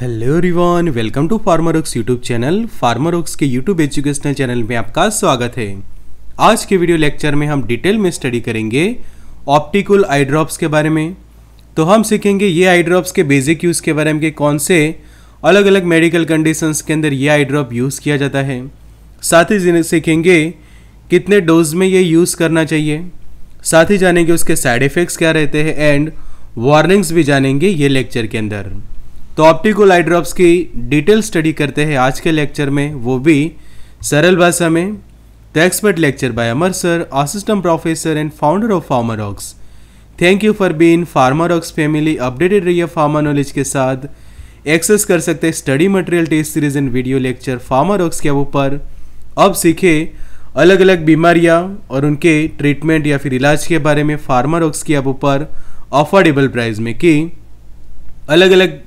hello everyone welcome to Pharma Rocks YouTube channel Pharma Rocks के YouTube educational channel में आपका स्वागत है आज के वीडियो लेक्चर में हम डिटेल में स्टडी करेंगे ऑप्टिकल आई ड्रॉप्स के बारे में तो हम सीखेंगे ये आई ड्रॉप्स के बेसिक यूज़ के बारे में कि कौन से अलग अलग मेडिकल कंडीशंस के अंदर ये आई ड्रॉप यूज़ किया जाता है साथ ही सीखेंगे कितने डोज में ये यूज़ करना चाहिए साथ ही जानेंगे उसके साइड इफ़ेक्ट्स क्या रहते हैं एंड वार्निंग्स भी जानेंगे ये लेक्चर के अंदर तो ऑप्टिकल आई ड्रॉप्स की डिटेल स्टडी करते हैं आज के लेक्चर में वो भी सरल भाषा में the expert lecture by Amar sir assistant professor and founder of Pharma Rocks thank you for being Pharma Rocks family updated है फार्मा नॉलेज के साथ एक्सेस कर सकते हैं study material test series and video lecture Pharma Rocks के ऊपर अब सीखे अलग अलग बीमारियां और उनके ट्रीटमेंट या फिर इलाज के बारे में फार्मर ऑक्स की ऊपर अफोर्डेबल प्राइस में कि अलग अलग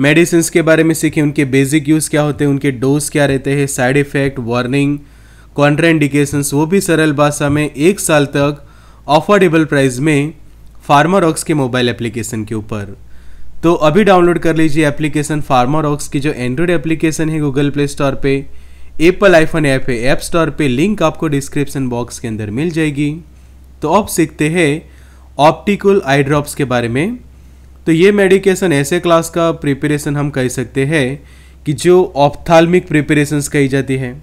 मेडिसिन के बारे में सीखें उनके बेसिक यूज़ क्या होते हैं उनके डोज क्या रहते हैं साइड इफ़ेक्ट वार्निंग कॉन्ट्राइंडिकेशंस वो भी सरल भाषा में एक साल तक अफोर्डेबल प्राइस में फार्मारॉक्स के मोबाइल एप्लीकेशन के ऊपर तो अभी डाउनलोड कर लीजिए एप्लीकेशन फार्मारॉक्स की जो एंड्रॉयड एप्लीकेशन है गूगल प्ले स्टोर पे एप्पल आईफोन ऐप है ऐप स्टोर पे लिंक आपको डिस्क्रिप्शन बॉक्स के अंदर मिल जाएगी तो अब सीखते हैं ऑप्टिकल आई ड्रॉप्स के बारे में तो ये मेडिकेशन ऐसे क्लास का प्रिपरेशन हम कह सकते हैं कि जो ऑप्थाल्मिक प्रिपरेशंस कही जाती है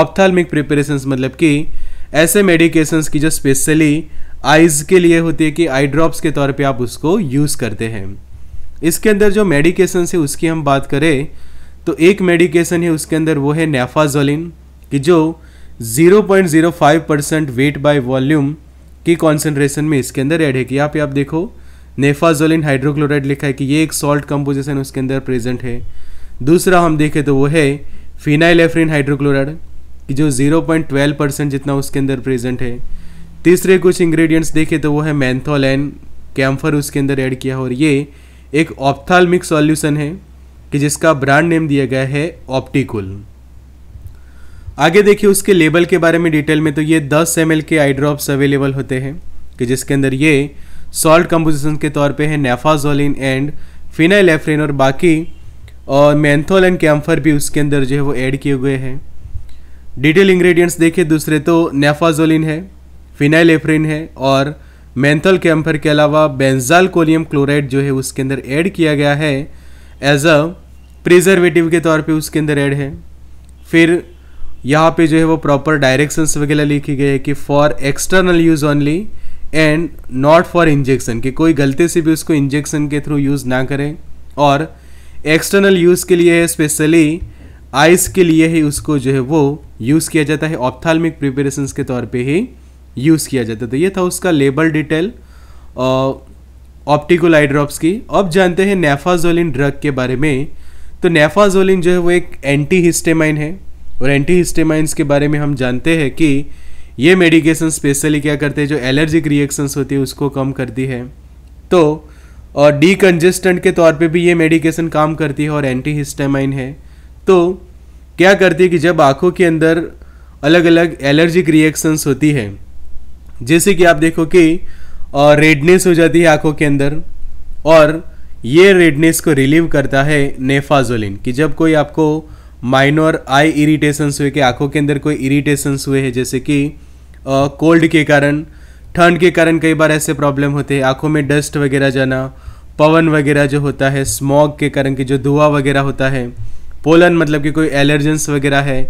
ऑप्थाल्मिक प्रिपरेशंस मतलब कि ऐसे मेडिकेशंस की जो स्पेशली आइज़ के लिए होती है कि आई ड्रॉप्स के तौर पे आप उसको यूज़ करते हैं इसके अंदर जो मेडिकेशन है उसकी हम बात करें तो एक मेडिकेशन है उसके अंदर वो है नेफाजोलिन कि जो 0.05 परसेंट वेट बाय वॉल्यूम की कॉन्सेंट्रेशन में इसके अंदर ऐड है कि आप, आप देखो नेफाजोलिन हाइड्रोक्लोराइड लिखा है कि ये एक सॉल्ट कंपोजिशन उसके अंदर प्रेजेंट है दूसरा हम देखें तो वो है फिनाइल एफ्रिन हाइड्रोक्लोराइड कि जो 0.12 परसेंट जितना उसके अंदर प्रेजेंट है तीसरे कुछ इंग्रेडिएंट्स देखें तो वो है मैंथोल कैम्फर उसके अंदर ऐड किया और ये एक ऑप्थालमिक सॉल्यूशन है कि जिसका ब्रांड नेम दिया गया है ऑप्टिकुल आगे देखिए उसके लेबल के बारे में डिटेल में तो ये 10 एम के आई ड्रॉप्स अवेलेबल होते हैं कि जिसके अंदर ये सॉल्ट कंपोजिशन के तौर पे है नेफाजोलिन एंड फिनाइल एफ्रेन और बाकी और मैंथोल एंड कैम्फर भी उसके अंदर जो है वो ऐड किए हुए हैं डिटेल इंग्रेडिएंट्स देखिए दूसरे तो नेफाजोलिन है फिनाइल एफ्रेन है और मैंथोल कैम्फर के अलावा बेंजाल कोलियम क्लोराइड जो है उसके अंदर ऐड किया गया है एज अ प्रिजर्वेटिव के तौर पे उसके अंदर ऐड है फिर यहाँ पे जो है वो प्रॉपर डायरेक्शंस वगैरह लिखी गई है कि for external use only and not for injection कि कोई गलती से भी उसको इंजेक्शन के थ्रू यूज़ ना करें और एक्सटर्नल यूज़ के लिए स्पेशली आइस के लिए ही उसको जो है वो यूज़ किया जाता है ऑप्थाल्मिक प्रिपेरेशन के तौर पे ही यूज़ किया जाता था तो ये था उसका label detail optical eye drops की अब जानते हैं नेफाजोलिन ड्रग के बारे में तो नेफाजोलिन जो है वो एक एंटी हिस्टेमाइन है और एंटी हिस्टेमाइंस के बारे में हम जानते हैं कि ये मेडिकेशन स्पेशली क्या करते हैं जो एलर्जिक रिएक्शंस होती है उसको कम करती है तो और डीकंजेस्टेंट के तौर पे भी ये मेडिकेशन काम करती है और एंटी हिस्टेमाइन है तो क्या करती है कि जब आँखों के अंदर अलग अलग एलर्जिक रिएक्शंस होती है जैसे कि आप देखो कि रेडनेस हो जाती है आँखों के अंदर और ये रेडनेस को रिलीव करता है नेफाजोलिन कि जब कोई आपको माइनर आई इरिटेशंस हुए कि आँखों के अंदर कोई इरिटेशंस हुए हैं जैसे कि कोल्ड के कारण ठंड के कारण कई बार ऐसे प्रॉब्लम होते हैं आँखों में डस्ट वगैरह जाना पवन वगैरह जो होता है स्मॉग के कारण की जो धुआं वगैरह होता है पोलन मतलब कि कोई एलर्जेंस वगैरह है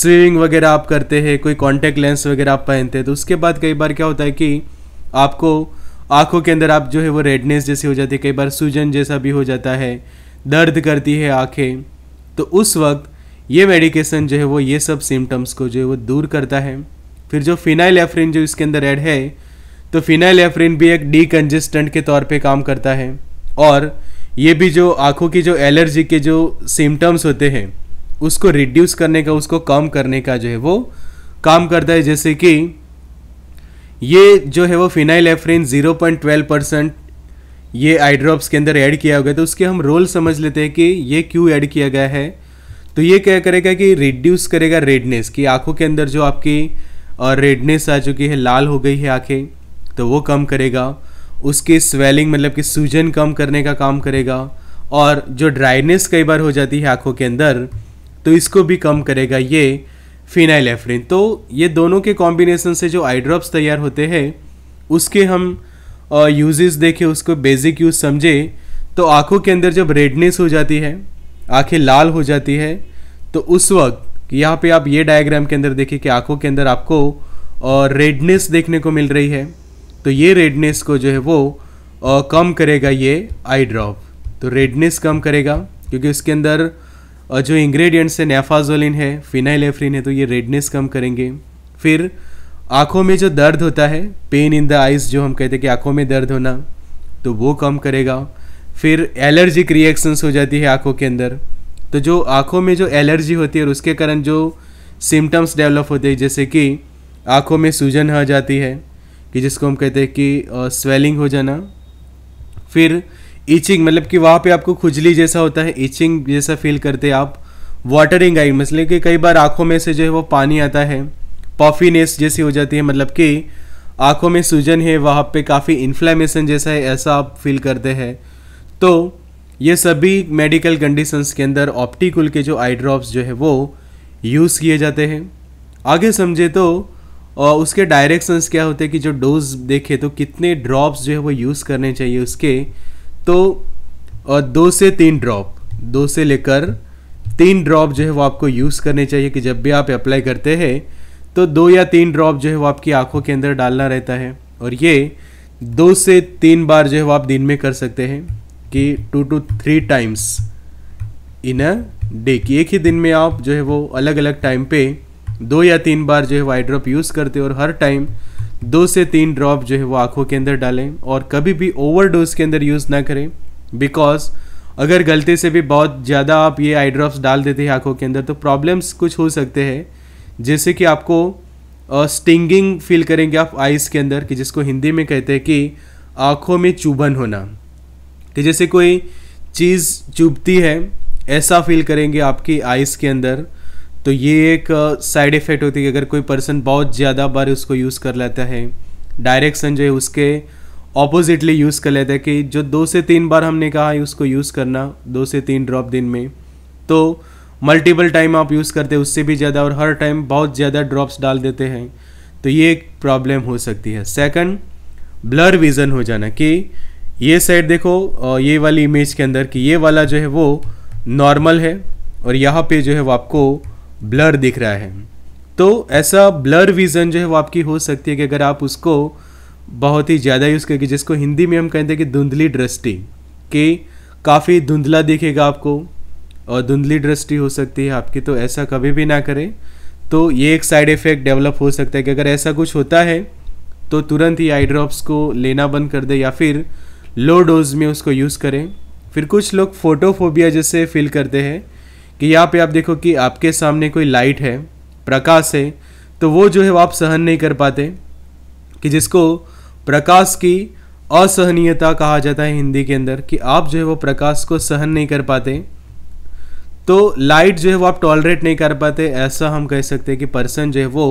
स्विमिंग वगैरह आप करते हैं कोई कॉन्टैक्ट लेंस वगैरह आप पहनते हैं तो उसके बाद कई बार क्या होता है कि आपको आँखों के अंदर आप जो है वो रेडनेस जैसी हो जाती है कई बार सूजन जैसा भी हो जाता है दर्द करती है आँखें तो उस वक्त ये मेडिकेशन जो है वो ये सब सिम्टम्स को जो है वो दूर करता है फिर जो फिनाइल एफ्रिन जो इसके अंदर ऐड है तो फिनाइल एफ्रिन भी एक डी कंजिस्टेंट के तौर पे काम करता है और ये भी जो आँखों की जो एलर्जी के जो सिम्टम्स होते हैं उसको रिड्यूस करने का उसको कम करने का जो है वो काम करता है जैसे कि ये जो है वो फिनाइल पॉइंट ट्वेल्व परसेंट ये आई ड्रॉप्स के अंदर ऐड किया गया तो उसके हम रोल समझ लेते हैं कि ये क्यों ऐड किया गया है तो ये क्या करेगा कि रिड्यूस करेगा रेडनेस कि आंखों के अंदर जो आपकी और रेडनेस आ चुकी है लाल हो गई है आँखें तो वो कम करेगा उसकी स्वेलिंग मतलब कि सूजन कम करने का काम करेगा और जो ड्राइनेस कई बार हो जाती है आँखों के अंदर तो इसको भी कम करेगा ये फिनाइल एफरिन तो ये दोनों के कॉम्बिनेसन से जो आई ड्रॉप्स तैयार होते हैं उसके हम यूजेस देखें उसको बेसिक यूज समझे तो आँखों के अंदर जब रेडनेस हो जाती है आँखें लाल हो जाती है तो उस वक्त कि यहाँ पे आप ये डायग्राम के अंदर देखिए कि आंखों के अंदर आपको रेडनेस देखने को मिल रही है तो ये रेडनेस को जो है वो कम करेगा ये आई ड्रॉप तो रेडनेस कम करेगा क्योंकि उसके अंदर जो इंग्रेडिएंट्स है नेफाजोलिन है फिनाइलेफ्रिन है तो ये रेडनेस कम करेंगे फिर आँखों में जो दर्द होता है पेन इन द आइज जो हम कहते हैं कि आँखों में दर्द होना तो वो कम करेगा फिर एलर्जिक रिएक्शंस हो जाती है आँखों के अंदर तो जो आँखों में जो एलर्जी होती है और उसके कारण जो सिम्टम्स डेवलप होते हैं जैसे कि आँखों में सूजन आ जाती है कि जिसको हम कहते हैं कि स्वेलिंग हो जाना फिर ईचिंग मतलब कि वहाँ पे आपको खुजली जैसा होता है ईचिंग जैसा फील करते हैं आप वाटरिंग आई मतलब कि कई बार आँखों में से जो है वो पानी आता है पॉफीनेस जैसी हो जाती है मतलब कि आँखों में सूजन है वहाँ पे काफ़ी इन्फ्लेमेशन जैसा है ऐसा आप फील करते हैं तो ये सभी मेडिकल कंडीशंस के अंदर ऑप्टिकल के जो आई ड्रॉप्स जो है वो यूज़ किए जाते हैं आगे समझे तो और उसके डायरेक्शंस क्या होते हैं कि जो डोज देखे तो कितने ड्रॉप्स जो है वो यूज़ करने चाहिए उसके तो दो से तीन ड्रॉप दो से लेकर तीन ड्रॉप जो है वो आपको यूज़ करने चाहिए कि जब भी आप अप्लाई करते हैं तो दो या तीन ड्रॉप जो है वो आपकी आंखों के अंदर डालना रहता है और ये दो से तीन बार जो है वो आप दिन में कर सकते हैं कि two to three times in a day की एक ही दिन में आप जो है वो अलग अलग टाइम पे दो या तीन बार जो है वो आई ड्रॉप यूज़ करते और हर टाइम दो से तीन ड्रॉप जो है वो आँखों के अंदर डालें और कभी भी ओवर डोज के अंदर यूज़ ना करें बिकॉज अगर गलती से भी बहुत ज़्यादा आप ये आई ड्रॉप्स डाल देते हैं आँखों के अंदर तो प्रॉब्लम्स कुछ हो सकते हैं जैसे कि आपको स्टिंगिंग फील करेंगे आप आइज़ के अंदर कि जिसको हिंदी में कहते हैं कि आँखों में चुभन होना कि जैसे कोई चीज़ चुभती है ऐसा फील करेंगे आपकी आइज़ के अंदर तो ये एक साइड इफ़ेक्ट होती है कि अगर कोई पर्सन बहुत ज़्यादा बार उसको यूज़ कर लेता है डायरेक्शन जो है उसके ऑपोजिटली यूज़ कर लेता है कि जो दो से तीन बार हमने कहा है उसको यूज़ करना दो से तीन ड्रॉप दिन में तो मल्टीपल टाइम आप यूज़ करते हैं उससे भी ज़्यादा और हर टाइम बहुत ज़्यादा ड्रॉप्स डाल देते हैं तो ये एक प्रॉब्लम हो सकती है सेकंड ब्लर विज़न हो जाना कि ये साइड देखो ये वाली इमेज के अंदर कि ये वाला जो है वो नॉर्मल है और यहाँ पे जो है वो आपको ब्लर दिख रहा है तो ऐसा ब्लर विज़न जो है वो आपकी हो सकती है कि अगर आप उसको बहुत ही ज़्यादा यूज़ करके जिसको हिंदी में हम कहते हैं कि धुंधली दृष्टि कि काफ़ी धुंधला दिखेगा आपको और धुंधली दृष्टि हो सकती है आपकी तो ऐसा कभी भी ना करें तो ये एक साइड इफ़ेक्ट डेवलप हो सकता है कि अगर ऐसा कुछ होता है तो तुरंत ही आई ड्रॉप्स को लेना बंद कर दे या फिर लो डोज में उसको यूज़ करें फिर कुछ लोग फोटोफोबिया जैसे फील करते हैं कि यहाँ पे आप देखो कि आपके सामने कोई लाइट है प्रकाश है तो वो जो है वो आप सहन नहीं कर पाते कि जिसको प्रकाश की असहनीयता कहा जाता है हिंदी के अंदर कि आप जो है वो प्रकाश को सहन नहीं कर पाते तो लाइट जो है वो आप टॉलरेट नहीं कर पाते ऐसा हम कह सकते हैं कि पर्सन जो है वो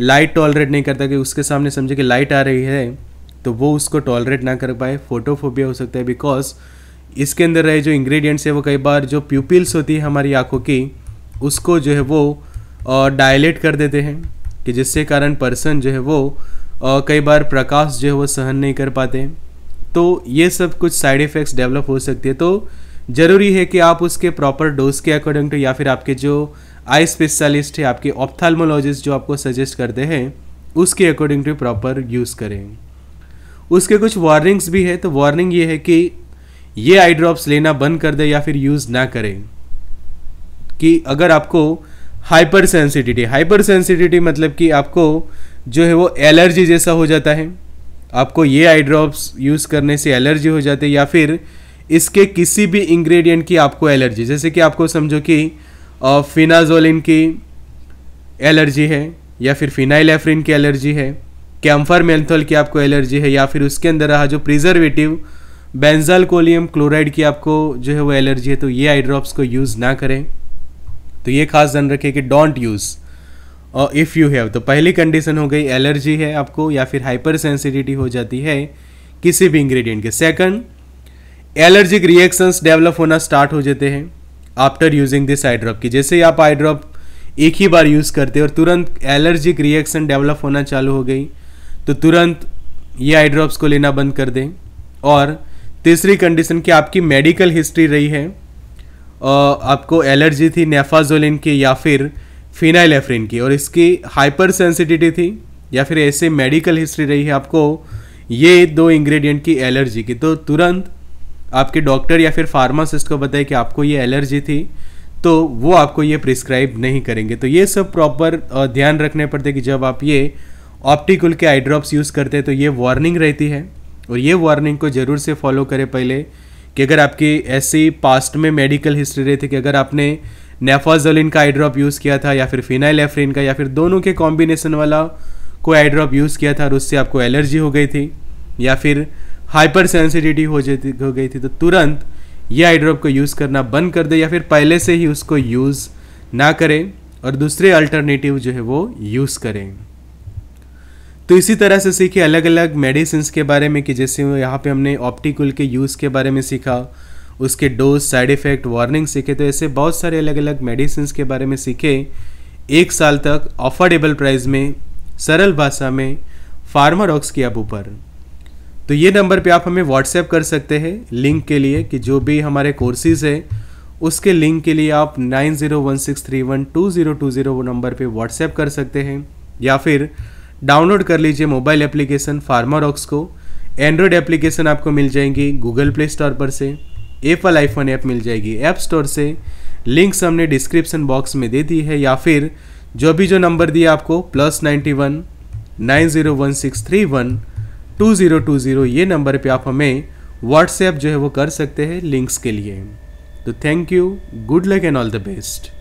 लाइट टॉलरेट नहीं करता कि उसके सामने समझे कि लाइट आ रही है तो वो उसको टॉलरेट ना कर पाए फोटोफोबिया हो सकता है बिकॉज इसके अंदर रहे जो इंग्रेडिएंट्स है वो कई बार जो प्यूपिल्स होती है हमारी आँखों की उसको जो है वो डायलेट कर देते हैं कि जिससे कारण पर्सन जो है वो कई बार प्रकाश जो है वो सहन नहीं कर पाते तो ये सब कुछ साइड इफ़ेक्ट्स डेवलप हो सकती है तो ज़रूरी है कि आप उसके प्रॉपर डोज के अकॉर्डिंग टू या फिर आपके जो आई स्पेशलिस्ट है आपके ऑप्थाल्मोलॉजिस्ट जो आपको सजेस्ट करते हैं उसके अकॉर्डिंग टू प्रॉपर यूज़ करें उसके कुछ वार्निंग्स भी है तो वार्निंग ये है कि ये आई ड्रॉप्स लेना बंद कर दे या फिर यूज़ ना करें कि अगर आपको हाइपर सेंसिटिविटी हाइपर सेंसिटिविटी मतलब कि आपको जो है वो एलर्जी जैसा हो जाता है आपको ये आई ड्रॉप्स यूज़ करने से एलर्जी हो जाती है या फिर इसके किसी भी इंग्रेडिएंट की आपको एलर्जी जैसे कि आपको समझो कि फिनाजोलिन की एलर्जी है या फिर फिनाइल की एलर्जी है कैम्फर मेंथल की आपको एलर्जी है या फिर उसके अंदर रहा जो प्रिजर्वेटिव बेंजल कोलियम क्लोराइड की आपको जो है वो एलर्जी है तो ये आई ड्रॉप्स को यूज़ ना करें तो ये खास ध्यान रखें कि डोंट यूज़ और इफ़ यू हैव तो पहली कंडीशन हो गई एलर्जी है आपको या फिर हाइपर सेंसिटिविटी हो जाती है किसी भी इंग्रेडिएंट के सेकंड एलर्जिक रिएक्शंस डेवलप होना स्टार्ट हो जाते हैं after using this eye drop की जैसे ही आप आई ड्रॉप एक ही बार यूज़ करते हैं और तुरंत एलर्जिक रिएक्शन डेवलप होना चालू हो गई तो तुरंत ये आई ड्रॉप्स को लेना बंद कर दें और तीसरी कंडीशन कि आपकी मेडिकल हिस्ट्री रही है आपको एलर्जी थी नेफाजोलिन की या फिर फिनाइल एफरिन की और इसकी हाइपर सेंसिटिविटी थी या फिर ऐसे मेडिकल हिस्ट्री रही है आपको ये दो इंग्रेडिएंट की एलर्जी की तो तुरंत आपके डॉक्टर या फिर फार्मासिस्ट को बताए कि आपको ये एलर्जी थी तो वो आपको ये प्रिस्क्राइब नहीं करेंगे तो ये सब प्रॉपर ध्यान रखने पड़ते कि जब आप ये ऑप्टिकुल के आई ड्रॉप्स यूज़ करते हैं तो ये वार्निंग रहती है और ये वार्निंग को ज़रूर से फॉलो करें पहले कि अगर आपकी ऐसी पास्ट में मेडिकल हिस्ट्री रही थी कि अगर आपने नेफाजोलिन का आई ड्रॉप यूज़ किया था या फिर फिनाइल एफ्रिन का या फिर दोनों के कॉम्बिनेशन वाला कोई आई ड्रॉप यूज़ किया था और उससे आपको एलर्जी हो गई थी या फिर हाइपर सेंसिटिविटी हो जाती हो गई थी तो तुरंत ये आई ड्रॉप को यूज़ करना बंद कर दे या फिर पहले से ही उसको यूज़ ना करें और दूसरे अल्टरनेटिव जो है वो यूज़ करें तो इसी तरह से सीखे अलग अलग मेडिसिन के बारे में कि जैसे यहाँ पे हमने ऑप्टिकल के यूज़ के बारे में सीखा उसके डोज साइड इफ़ेक्ट वार्निंग सीखे तो ऐसे बहुत सारे अलग अलग मेडिसिन के बारे में सीखे एक साल तक अफोर्डेबल प्राइस में सरल भाषा में फार्माडॉक्स की ऐप ऊपर तो ये नंबर पे आप हमें व्हाट्सएप कर सकते हैं लिंक के लिए कि जो भी हमारे कोर्सेज है उसके लिंक के लिए आप nine zero one six three one two zero two zero number पे व्हाट्सएप कर सकते हैं या फिर डाउनलोड कर लीजिए मोबाइल एप्लीकेशन फार्मारॉक्स को एंड्रॉयड एप्लीकेशन आपको मिल जाएंगी गूगल प्ले स्टोर पर से एप्पल आईफोन ऐप मिल जाएगी ऐप स्टोर से लिंक्स हमने डिस्क्रिप्शन बॉक्स में दे दी है या फिर जो भी जो नंबर दिया आपको plus ninety one nine zero one six three one two zero two zero ये नंबर पे आप हमें व्हाट्सएप जो है वो कर सकते हैं लिंक्स के लिए तो thank you good luck and all the best